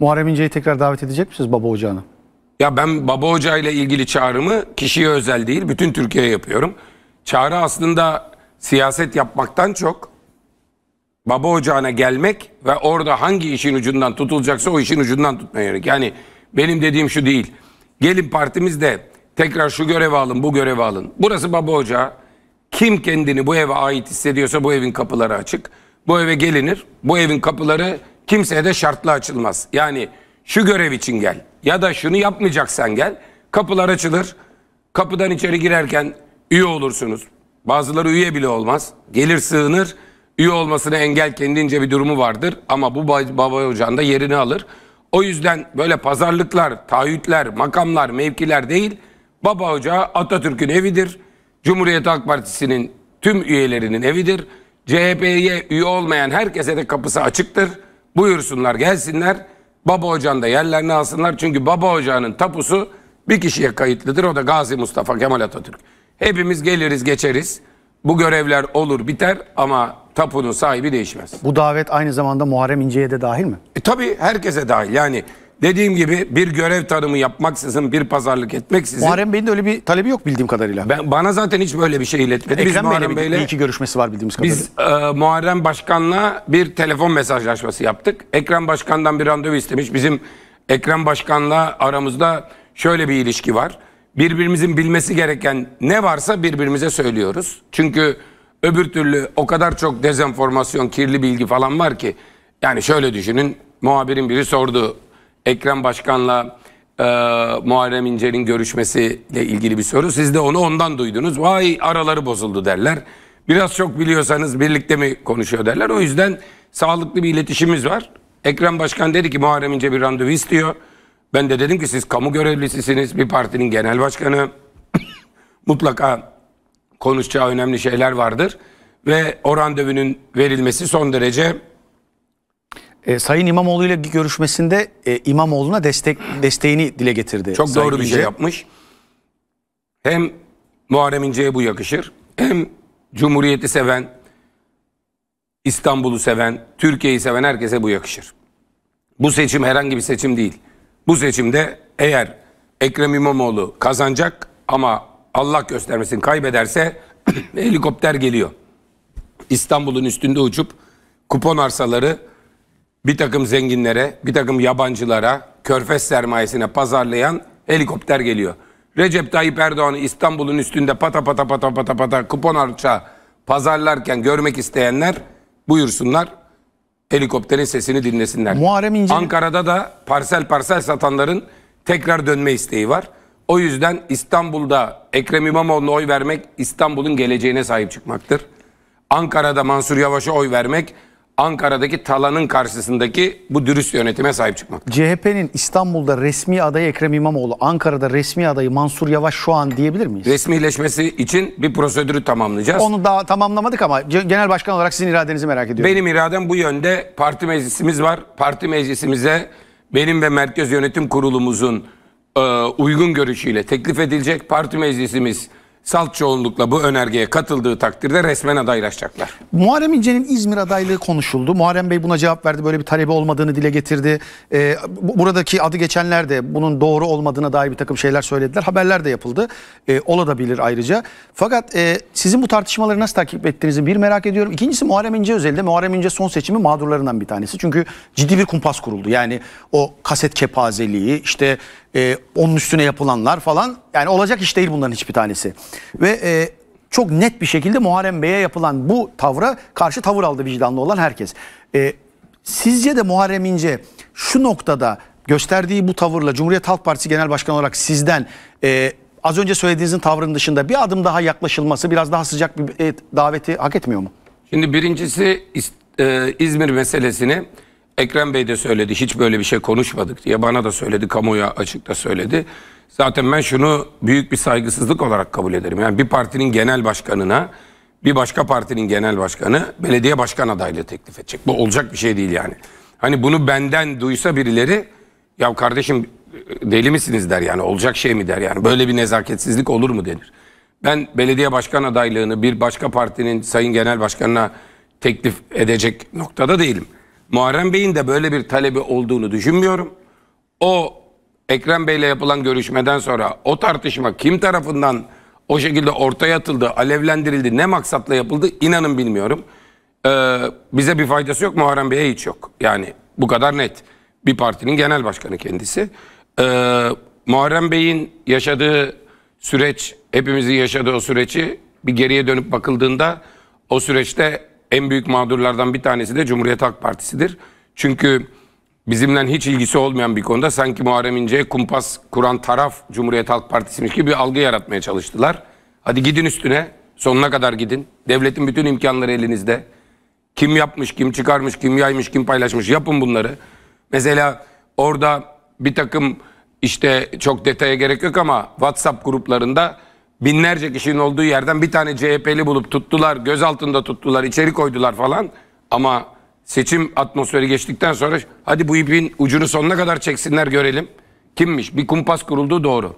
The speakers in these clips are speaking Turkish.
Muharrem İnce'yi tekrar davet edecek misiniz baba ocağına? Ya ben baba hoca ile ilgili çağrımı kişiye özel değil, bütün Türkiye'ye yapıyorum. Çağrı aslında siyaset yapmaktan çok baba ocağına gelmek ve orada hangi işin ucundan tutulacaksa o işin ucundan tutmaya gerek. Yani benim dediğim şu değil. Gelin partimizde tekrar şu görevi alın, bu görevi alın. Burası baba ocağı. Kim kendini bu eve ait hissediyorsa bu evin kapıları açık. Bu eve gelinir. Bu evin kapıları Kimseye de şartlı açılmaz. Yani şu görev için gel ya da şunu yapmayacaksan gel. Kapılar açılır. Kapıdan içeri girerken üye olursunuz. Bazıları üye bile olmaz. Gelir sığınır. Üye olmasına engel kendince bir durumu vardır. Ama bu baba ocağında yerini alır. O yüzden böyle pazarlıklar, taahhütler, makamlar, mevkiler değil. Baba ocağı Atatürk'ün evidir. Cumhuriyet Halk Partisi'nin tüm üyelerinin evidir. CHP'ye üye olmayan herkese de kapısı açıktır. Buyursunlar gelsinler. Baba ocağında yerlerini alsınlar. Çünkü baba ocağının tapusu bir kişiye kayıtlıdır. O da Gazi Mustafa Kemal Atatürk. Hepimiz geliriz geçeriz. Bu görevler olur biter ama tapunun sahibi değişmez. Bu davet aynı zamanda Muharrem İnce'ye de dahil mi? E, tabii herkese dahil. Yani Dediğim gibi bir görev tanımı yapmaksızın, bir pazarlık etmeksizin. Muharrem Bey'in de öyle bir talebi yok bildiğim kadarıyla. Ben, bana zaten hiç böyle bir şey iletmedi. Ekrem biz Muharrem Bey'le bir iki görüşmesi var bildiğimiz kadarıyla. Biz e, Muharrem Başkan'la bir telefon mesajlaşması yaptık. Ekrem Başkan'dan bir randevu istemiş. Bizim Ekrem Başkan'la aramızda şöyle bir ilişki var. Birbirimizin bilmesi gereken ne varsa birbirimize söylüyoruz. Çünkü öbür türlü o kadar çok dezenformasyon, kirli bilgi falan var ki. Yani şöyle düşünün muhabirin biri sordu Ekrem Başkan'la e, Muharrem İnce'nin görüşmesiyle ilgili bir soru. Siz de onu ondan duydunuz. Vay araları bozuldu derler. Biraz çok biliyorsanız birlikte mi konuşuyor derler. O yüzden sağlıklı bir iletişimimiz var. Ekrem Başkan dedi ki Muharrem İnce bir randevu istiyor. Ben de dedim ki siz kamu görevlisisiniz. Bir partinin genel başkanı mutlaka konuşacağı önemli şeyler vardır. Ve o randevunun verilmesi son derece e, Sayın İmamoğlu ile görüşmesinde e, İmamoğlu'na destek desteğini dile getirdi. Çok Sayın doğru bir şey yapmış. Hem Muharrem İnce'ye bu yakışır. Hem Cumhuriyeti seven, İstanbul'u seven, Türkiye'yi seven herkese bu yakışır. Bu seçim herhangi bir seçim değil. Bu seçimde eğer Ekrem İmamoğlu kazanacak ama Allah göstermesin kaybederse helikopter geliyor. İstanbul'un üstünde uçup kupon arsaları bir takım zenginlere, bir takım yabancılara, körfez sermayesine pazarlayan helikopter geliyor. Recep Tayyip Erdoğan'ı İstanbul'un üstünde pata pata pata pata pata kupon harça pazarlarken görmek isteyenler buyursunlar helikopterin sesini dinlesinler. Muharrem İnce... Ankara'da da parsel parsel satanların tekrar dönme isteği var. O yüzden İstanbul'da Ekrem İmamoğlu'na oy vermek İstanbul'un geleceğine sahip çıkmaktır. Ankara'da Mansur Yavaş'a oy vermek Ankara'daki talanın karşısındaki bu dürüst yönetime sahip çıkmak. CHP'nin İstanbul'da resmi adayı Ekrem İmamoğlu, Ankara'da resmi adayı Mansur Yavaş şu an diyebilir miyiz? Resmileşmesi için bir prosedürü tamamlayacağız. Onu daha tamamlamadık ama genel başkan olarak sizin iradenizi merak ediyorum. Benim iradem bu yönde. Parti meclisimiz var. Parti meclisimize benim ve Merkez Yönetim Kurulumuzun e, uygun görüşüyle teklif edilecek. Parti meclisimiz salt çoğunlukla bu önergeye katıldığı takdirde resmen adaylaşacaklar. Muharrem İnce'nin İzmir adaylığı konuşuldu. Muharrem Bey buna cevap verdi. Böyle bir talebi olmadığını dile getirdi. Ee, buradaki adı geçenler de bunun doğru olmadığına dair bir takım şeyler söylediler. Haberler de yapıldı. Ee, ola da bilir ayrıca. Fakat e, sizin bu tartışmaları nasıl takip ettiğinizi bir merak ediyorum. İkincisi Muharrem İnce özelinde. Muharrem İnce son seçimi mağdurlarından bir tanesi. Çünkü ciddi bir kumpas kuruldu. Yani o kaset kepazeliği işte e, onun üstüne yapılanlar falan yani olacak iş değil bunların hiçbir tanesi. Ve e, çok net bir şekilde Muharrem Bey'e yapılan bu tavra karşı tavır aldı vicdanlı olan herkes. E, sizce de Muharrem İnce şu noktada gösterdiği bu tavırla Cumhuriyet Halk Partisi Genel Başkanı olarak sizden e, az önce söylediğinizin tavrının dışında bir adım daha yaklaşılması biraz daha sıcak bir e, daveti hak etmiyor mu? Şimdi birincisi e, İzmir meselesini Ekrem Bey de söyledi hiç böyle bir şey konuşmadık diye bana da söyledi kamuoya açıkta söyledi. Zaten ben şunu büyük bir saygısızlık olarak kabul ederim. Yani bir partinin genel başkanına bir başka partinin genel başkanı belediye başkan adaylığı teklif edecek. Bu olacak bir şey değil yani. Hani bunu benden duysa birileri ya kardeşim deli misiniz der yani olacak şey mi der yani böyle bir nezaketsizlik olur mu denir. Ben belediye başkan adaylığını bir başka partinin sayın genel başkanına teklif edecek noktada değilim. Muharrem Bey'in de böyle bir talebi olduğunu düşünmüyorum. O Ekrem Bey'le yapılan görüşmeden sonra o tartışma kim tarafından o şekilde ortaya atıldı, alevlendirildi, ne maksatla yapıldı inanın bilmiyorum. Ee, bize bir faydası yok, Muharrem Bey'e hiç yok. Yani bu kadar net. Bir partinin genel başkanı kendisi. Ee, Muharrem Bey'in yaşadığı süreç, hepimizin yaşadığı o süreci bir geriye dönüp bakıldığında o süreçte en büyük mağdurlardan bir tanesi de Cumhuriyet Halk Partisi'dir. Çünkü bizimle hiç ilgisi olmayan bir konuda sanki Muharrem İnce'ye kumpas kuran taraf Cumhuriyet Halk Partisi'miş gibi bir algı yaratmaya çalıştılar. Hadi gidin üstüne, sonuna kadar gidin. Devletin bütün imkanları elinizde. Kim yapmış, kim çıkarmış, kim yaymış, kim paylaşmış yapın bunları. Mesela orada bir takım işte çok detaya gerek yok ama WhatsApp gruplarında binlerce kişinin olduğu yerden bir tane CHP'li bulup tuttular, göz altında tuttular, içeri koydular falan. Ama seçim atmosferi geçtikten sonra hadi bu ipin ucunu sonuna kadar çeksinler görelim. Kimmiş? Bir kumpas kuruldu doğru.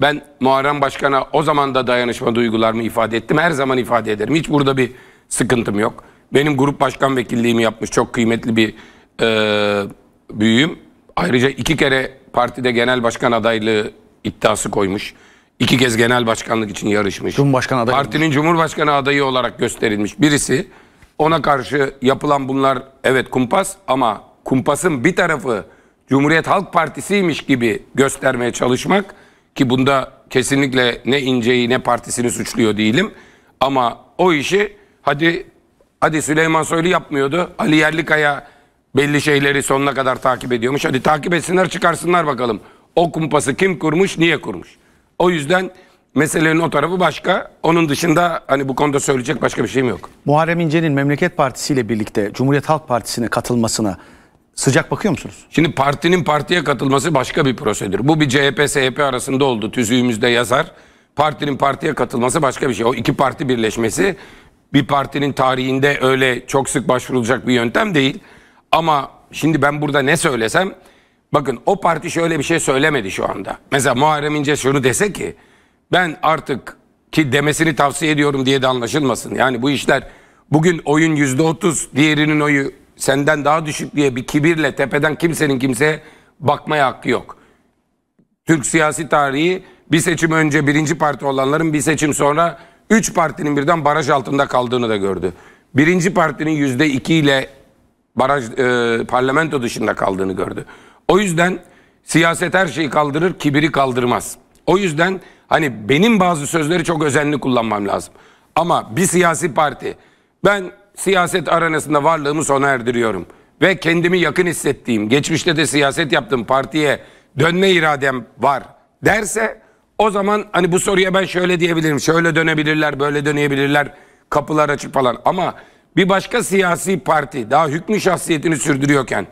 Ben Muharrem Başkan'a o zaman da dayanışma duygularımı ifade ettim. Her zaman ifade ederim. Hiç burada bir sıkıntım yok. Benim grup başkan vekilliğimi yapmış çok kıymetli bir e, büyüğüm. Ayrıca iki kere partide genel başkan adaylığı iddiası koymuş iki kez genel başkanlık için yarışmış. Cumhurbaşkanı adayı. Partinin Cumhurbaşkanı adayı olarak gösterilmiş birisi. Ona karşı yapılan bunlar evet kumpas ama kumpasın bir tarafı Cumhuriyet Halk Partisi'ymiş gibi göstermeye çalışmak ki bunda kesinlikle ne İnce'yi ne partisini suçluyor değilim. Ama o işi hadi hadi Süleyman Soylu yapmıyordu. Ali Yerlikaya belli şeyleri sonuna kadar takip ediyormuş. Hadi takip etsinler çıkarsınlar bakalım. O kumpası kim kurmuş, niye kurmuş? O yüzden meselenin o tarafı başka. Onun dışında hani bu konuda söyleyecek başka bir şeyim yok. Muharrem İnce'nin Memleket Partisi ile birlikte Cumhuriyet Halk Partisi'ne katılmasına sıcak bakıyor musunuz? Şimdi partinin partiye katılması başka bir prosedür. Bu bir CHP-SHP arasında oldu. Tüzüğümüzde yazar. Partinin partiye katılması başka bir şey. O iki parti birleşmesi bir partinin tarihinde öyle çok sık başvurulacak bir yöntem değil. Ama şimdi ben burada ne söylesem Bakın o parti şöyle bir şey söylemedi şu anda. Mesela Muharrem İnce şunu dese ki ben artık ki demesini tavsiye ediyorum diye de anlaşılmasın. Yani bu işler bugün oyun yüzde otuz diğerinin oyu senden daha düşük diye bir kibirle tepeden kimsenin kimseye bakmaya hakkı yok. Türk siyasi tarihi bir seçim önce birinci parti olanların bir seçim sonra üç partinin birden baraj altında kaldığını da gördü. Birinci partinin yüzde iki ile baraj e, parlamento dışında kaldığını gördü. O yüzden siyaset her şeyi kaldırır, kibiri kaldırmaz. O yüzden hani benim bazı sözleri çok özenli kullanmam lazım. Ama bir siyasi parti ben siyaset aranasında varlığımı sona erdiriyorum ve kendimi yakın hissettiğim, geçmişte de siyaset yaptığım partiye dönme iradem var derse o zaman hani bu soruya ben şöyle diyebilirim. Şöyle dönebilirler, böyle dönebilirler. Kapılar açık falan. Ama bir başka siyasi parti daha hükmü şahsiyetini sürdürüyorken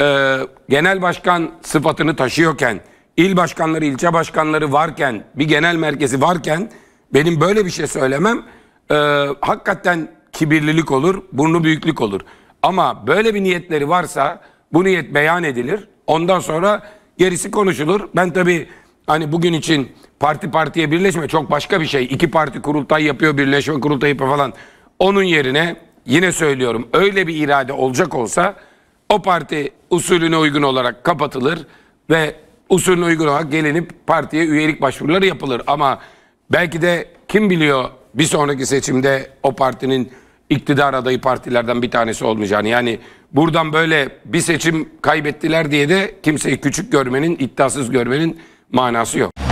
e, genel başkan sıfatını taşıyorken, il başkanları, ilçe başkanları varken, bir genel merkezi varken benim böyle bir şey söylemem e, hakikaten kibirlilik olur, burnu büyüklük olur. Ama böyle bir niyetleri varsa bu niyet beyan edilir. Ondan sonra gerisi konuşulur. Ben tabii hani bugün için parti partiye birleşme çok başka bir şey. İki parti kurultay yapıyor, birleşme kurultayı yapıyor falan. Onun yerine yine söylüyorum öyle bir irade olacak olsa o parti usulüne uygun olarak kapatılır ve usulüne uygun olarak gelinip partiye üyelik başvuruları yapılır. Ama belki de kim biliyor bir sonraki seçimde o partinin iktidar adayı partilerden bir tanesi olmayacağını. Yani buradan böyle bir seçim kaybettiler diye de kimseyi küçük görmenin, iddiasız görmenin manası yok.